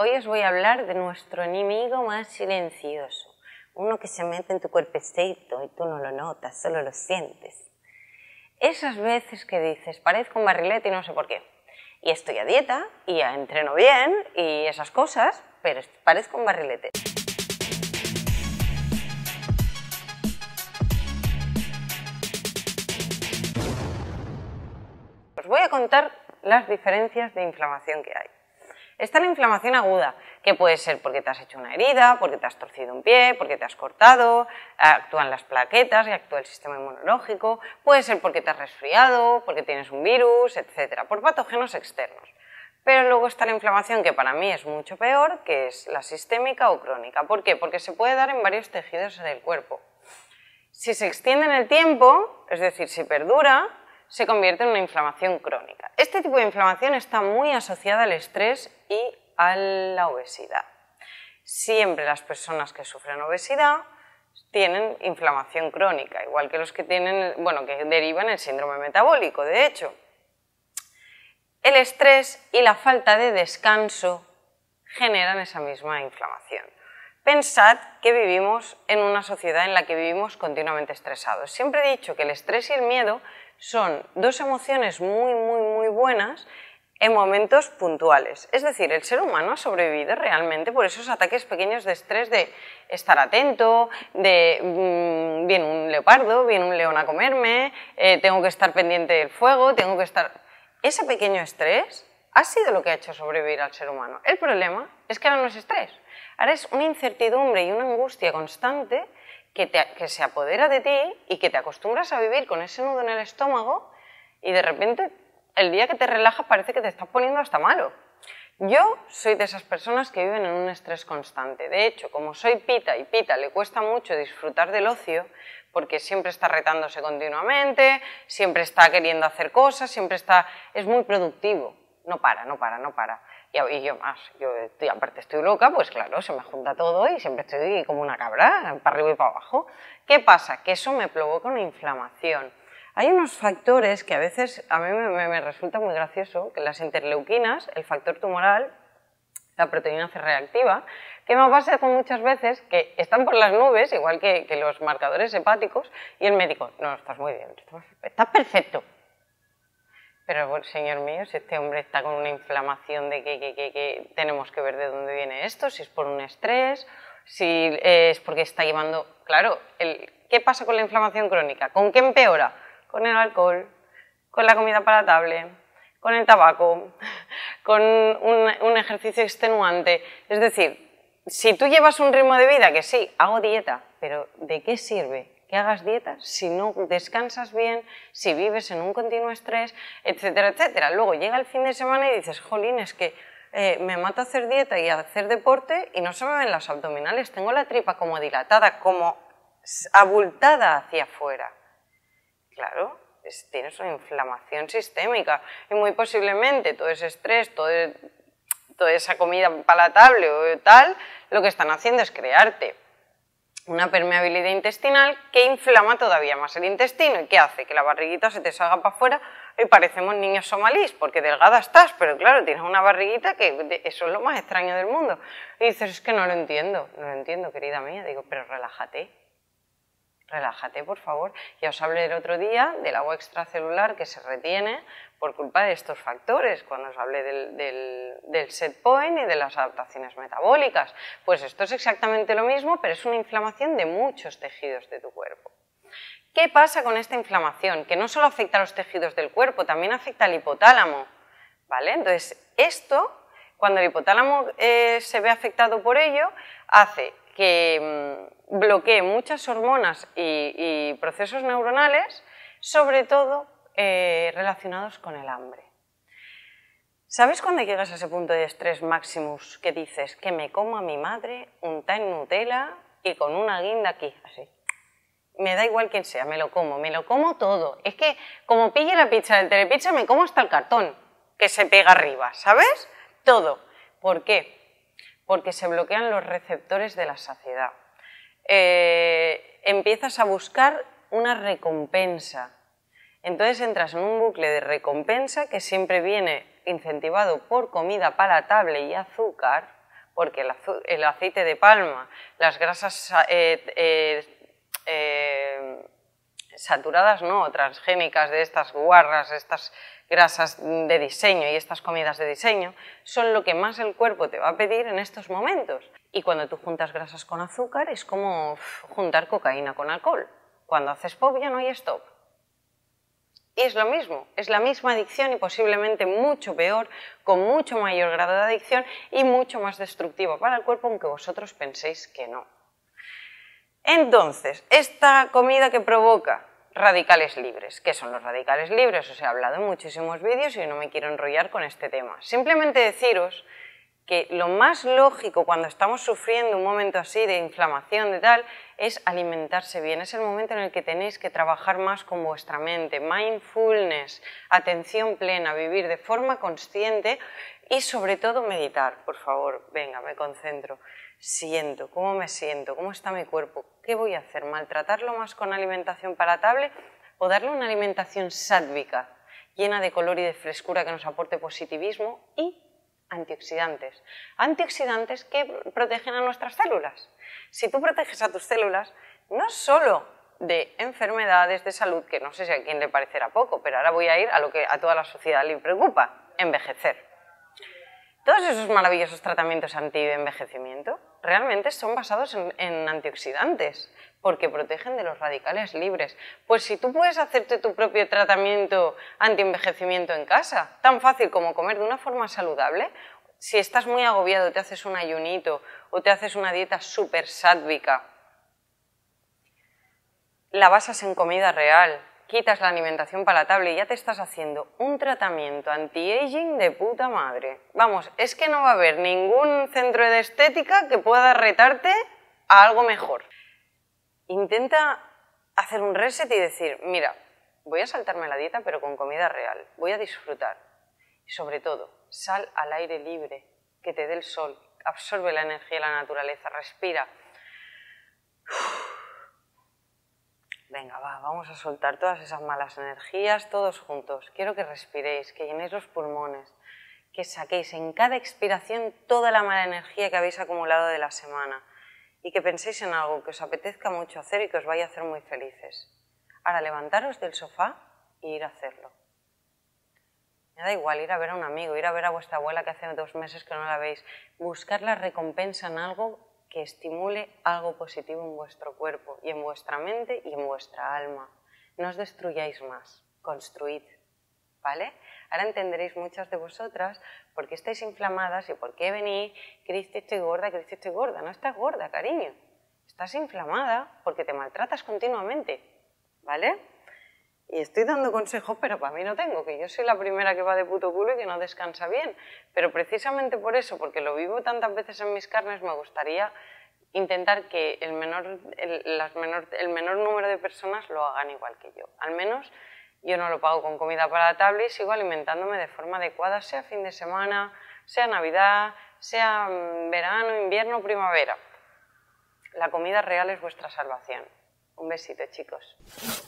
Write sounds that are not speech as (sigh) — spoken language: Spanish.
Hoy os voy a hablar de nuestro enemigo más silencioso, uno que se mete en tu cuerpecito y tú no lo notas, solo lo sientes. Esas veces que dices, parezco un barrilete y no sé por qué, y estoy a dieta, y entreno bien, y esas cosas, pero parezco un barrilete. Os voy a contar las diferencias de inflamación que hay. Está la inflamación aguda, que puede ser porque te has hecho una herida, porque te has torcido un pie, porque te has cortado, actúan las plaquetas y actúa el sistema inmunológico, puede ser porque te has resfriado, porque tienes un virus, etcétera, por patógenos externos. Pero luego está la inflamación que para mí es mucho peor, que es la sistémica o crónica. ¿Por qué? Porque se puede dar en varios tejidos del cuerpo. Si se extiende en el tiempo, es decir, si perdura, se convierte en una inflamación crónica. Este tipo de inflamación está muy asociada al estrés y a la obesidad. Siempre las personas que sufren obesidad tienen inflamación crónica, igual que los que tienen, bueno, que derivan el síndrome metabólico, de hecho. El estrés y la falta de descanso generan esa misma inflamación. Pensad que vivimos en una sociedad en la que vivimos continuamente estresados. Siempre he dicho que el estrés y el miedo son dos emociones muy, muy, muy buenas en momentos puntuales. Es decir, el ser humano ha sobrevivido realmente por esos ataques pequeños de estrés de estar atento, de mm, viene un leopardo, viene un león a comerme, eh, tengo que estar pendiente del fuego, tengo que estar... Ese pequeño estrés ha sido lo que ha hecho sobrevivir al ser humano. El problema es que ahora no es estrés, Ahora es una incertidumbre y una angustia constante que, se apodera de ti y que te acostumbras a vivir con ese nudo en el estómago y de repente el día que te relajas parece que te estás poniendo hasta malo. Yo soy de esas personas que viven en un estrés constante. De hecho, como soy pita y pita le cuesta mucho disfrutar del ocio, porque siempre está retándose continuamente, siempre está queriendo hacer cosas, siempre está... es muy productivo. No para, no para, no para. Y yo más, yo aparte estoy loca, pues claro, se me junta todo y siempre estoy como una cabra, para arriba y para abajo. ¿Qué pasa? Que eso me provoca una inflamación. Hay unos factores que a veces a mí me, resulta muy gracioso, que las interleuquinas, el factor tumoral, la proteína C reactiva, que me pasa con muchas veces que están por las nubes, igual que los marcadores hepáticos, y el médico, no, estás muy bien, estás perfecto, pero, señor mío, si este hombre está con una inflamación de que, tenemos que ver de dónde viene esto, si es por un estrés, si es porque está llevando... Claro, el, ¿qué pasa con la inflamación crónica? ¿Con qué empeora? Con el alcohol, con la comida para palatable, con el tabaco, (laughs) con un ejercicio extenuante. Es decir, si tú llevas un ritmo de vida que sí, hago dieta, pero ¿de qué sirve que hagas dietas, si no descansas bien, si vives en un continuo estrés, etcétera, etcétera. Luego llega el fin de semana y dices, jolín, es que eh, me mata hacer dieta y hacer deporte y no se me ven las abdominales, tengo la tripa como dilatada, como abultada hacia afuera. Claro, tienes una inflamación sistémica y muy posiblemente todo ese estrés, e, toda esa comida palatable o tal, lo que están haciendo es crearte una permeabilidad intestinal que inflama todavía más el intestino. ¿Y que hace? Que la barriguita se te salga para afuera y parecemos niños somalíes, porque delgada estás, pero claro, tienes una barriguita que eso es lo más extraño del mundo. Y dices, es que no lo entiendo, no lo entiendo, querida mía. Digo, pero relájate, relájate por favor. Ya os hablé el otro día del agua extracelular que se retiene por culpa de estos factores, cuando os hablé del, set point y de las adaptaciones metabólicas. Pues esto es exactamente lo mismo, pero es una inflamación de muchos tejidos de tu cuerpo. ¿Qué pasa con esta inflamación? Que no solo afecta a los tejidos del cuerpo, también afecta al hipotálamo. ¿Vale? Entonces, esto, cuando el hipotálamo eh, se ve afectado por ello, hace que mm, bloquee muchas hormonas y, procesos neuronales, sobre todo eh, relacionados con el hambre. ¿Sabes cuando llegas a ese punto de estrés máximo que dices que me como a mi madre un en Nutella y con una guinda aquí, así? Me da igual quién sea, me lo como, me lo como todo. Es que como pille la pizza del telepizza me como hasta el cartón que se pega arriba, ¿sabes? Todo. ¿Por qué? porque se bloquean los receptores de la saciedad. Eh, empiezas a buscar una recompensa. Entonces entras en un bucle de recompensa que siempre viene incentivado por comida palatable y azúcar, porque el, aceite de palma, las grasas eh, eh, saturadas no, transgénicas, de estas guarras, estas grasas de diseño y estas comidas de diseño, son lo que más el cuerpo te va a pedir en estos momentos. Y cuando tú juntas grasas con azúcar es como juntar cocaína con alcohol. Cuando haces pop ya no hay stop. Y es lo mismo, es la misma adicción y posiblemente mucho peor, con mucho mayor grado de adicción y mucho más destructivo para el cuerpo, aunque vosotros penséis que no. Entonces, esta comida que provoca radicales libres. ¿Qué son los radicales libres? Os he hablado en muchísimos vídeos y no me quiero enrollar con este tema. Simplemente deciros que lo más lógico cuando estamos sufriendo un momento así de inflamación, de tal, es alimentarse bien. Es el momento en el que tenéis que trabajar más con vuestra mente, mindfulness, atención plena, vivir de forma consciente y sobre todo meditar, por favor, venga, me concentro siento, cómo me siento, cómo está mi cuerpo, qué voy a hacer, maltratarlo más con alimentación palatable o darle una alimentación sádvica, llena de color y de frescura que nos aporte positivismo y antioxidantes. Antioxidantes que protegen a nuestras células. Si tú proteges a tus células, no solo de enfermedades de salud, que no sé si a quién le parecerá poco, pero ahora voy a ir a lo que a toda la sociedad le preocupa, envejecer. Todos esos maravillosos tratamientos anti-envejecimiento realmente son basados en, antioxidantes, porque protegen de los radicales libres. Pues si tú puedes hacerte tu propio tratamiento anti-envejecimiento en casa, tan fácil como comer de una forma saludable, si estás muy agobiado, te haces un ayunito o te haces una dieta súper sádvica, la basas en comida real, quitas la alimentación palatable y ya te estás haciendo un tratamiento anti-aging de puta madre. Vamos, es que no va a haber ningún centro de estética que pueda retarte a algo mejor. Intenta hacer un reset y decir, mira, voy a saltarme la dieta pero con comida real, voy a disfrutar. Y sobre todo, sal al aire libre, que te dé el sol, absorbe la energía de la naturaleza, respira. venga, va, vamos a soltar todas esas malas energías todos juntos. Quiero que respiréis, que llenéis los pulmones, que saquéis en cada expiración toda la mala energía que habéis acumulado de la semana y que penséis en algo que os apetezca mucho hacer y que os vaya a hacer muy felices. Ahora levantaros del sofá e ir a hacerlo. Me da igual ir a ver a un amigo, ir a ver a vuestra abuela que hace dos meses que no la veis. Buscar la recompensa en algo estimule algo positivo en vuestro cuerpo y en vuestra mente y en vuestra alma. No os destruyáis más, construid, ¿vale? Ahora entenderéis muchas de vosotras por qué estáis inflamadas y por qué venís, Cristi estoy gorda, Cristi estoy gorda. No estás gorda, cariño. Estás inflamada porque te maltratas continuamente, ¿vale? Y estoy dando consejos, pero para mí no tengo, que yo soy la primera que va de puto culo y que no descansa bien. Pero precisamente por eso, porque lo vivo tantas veces en mis carnes, me gustaría intentar que el menor, el, número de personas lo hagan igual que yo. Al menos yo no lo pago con comida para la tabla y sigo alimentándome de forma adecuada, sea fin de semana, sea Navidad, sea mm, verano, invierno, primavera. La comida real es vuestra salvación. Un besito, chicos.